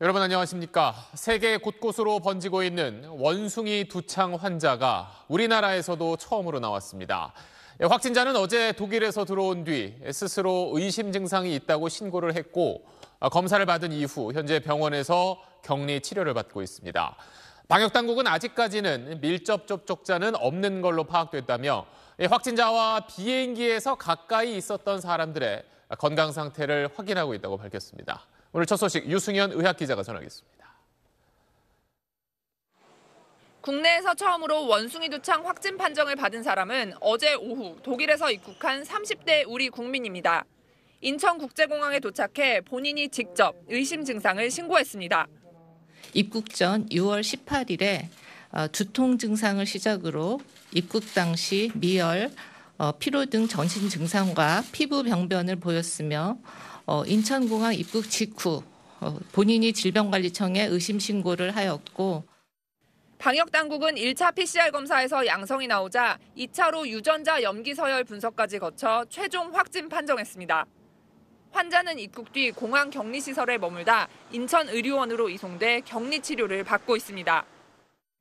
여러분 안녕하십니까? 세계 곳곳으로 번지고 있는 원숭이 두창 환자가 우리나라에서도 처음으로 나왔습니다. 예, 확진자는 어제 독일에서 들어온 뒤 스스로 의심 증상이 있다고 신고를 했고 아, 검사를 받은 이후 현재 병원에서 격리 치료를 받고 있습니다. 방역 당국은 아직까지는 밀접 접촉자는 없는 걸로 파악됐다며 예, 확진자와 비행기에서 가까이 있었던 사람들의 건강 상태를 확인하고 있다고 밝혔습니다. 오늘 첫 소식 유승현 의학 기자가 전하겠습니다. 국내에서 처음으로 원숭이 두창 확진 판정을 받은 사람은 어제 오후 독일에서 입국한 30대 우리 국민입니다. 인천국제공항에 도착해 본인이 직접 의심 증상을 신고했습니다. 입국 전 6월 18일에 어, 두통 증상을 시작으로 입국 당시 미열, 어, 피로 등 전신 증상과 피부 병변을 보였으며 어, 인천공항 입국 직후 어, 본인이 질병관리청에 의심 신고를 하였고 방역 당국은 1차 PCR 검사에서 양성이 나오자 2차로 유전자 염기 서열 분석까지 거쳐 최종 확진 판정했습니다. 환자는 입국 뒤 공항 격리 시설에 머물다 인천 의료원으로 이송돼 격리 치료를 받고 있습니다.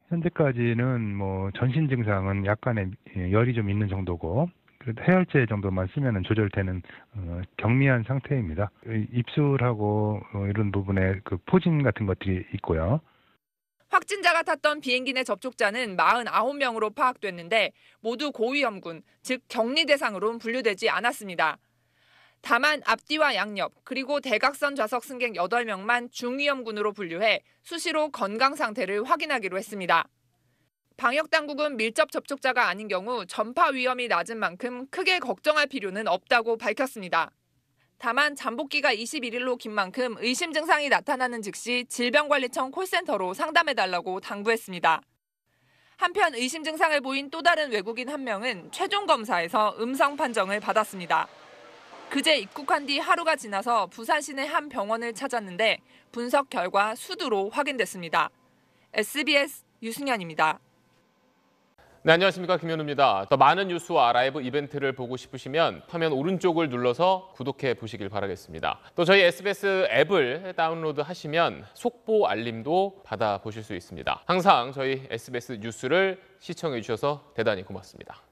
현재까지는 뭐 전신 증상은 약간의 예, 열이 좀 있는 정도고 그래도 해열제 정도만 쓰면 조절되는 어, 경미한 상태입니다. 입술하고 어, 이런 부분에 그 포진 같은 것들이 있고요. 확진자가 탔던 비행기 내 접촉자는 49명으로 파악됐는데 모두 고위험군, 즉 격리 대상으로 분류되지 않았습니다. 다만 앞뒤와 양옆 그리고 대각선 좌석 승객 8명만 중위험군으로 분류해 수시로 건강 상태를 확인하기로 했습니다. 방역 당국은 밀접 접촉자가 아닌 경우 전파 위험이 낮은 만큼 크게 걱정할 필요는 없다고 밝혔습니다. 다만 잠복기가 21일로 긴 만큼 의심 증상이 나타나는 즉시 질병관리청 콜센터로 상담해달라고 당부했습니다. 한편 의심 증상을 보인 또 다른 외국인 한 명은 최종 검사에서 음성 판정을 받았습니다. 그제 입국한 뒤 하루가 지나서 부산시내 한 병원을 찾았는데 분석 결과 수두로 확인됐습니다. SBS 유승현입니다. 네, 안녕하십니까. 김현우입니다. 더 많은 뉴스와 라이브 이벤트를 보고 싶으시면 화면 오른쪽을 눌러서 구독해 보시길 바라겠습니다. 또 저희 SBS 앱을 다운로드 하시면 속보 알림도 받아보실 수 있습니다. 항상 저희 SBS 뉴스를 시청해 주셔서 대단히 고맙습니다.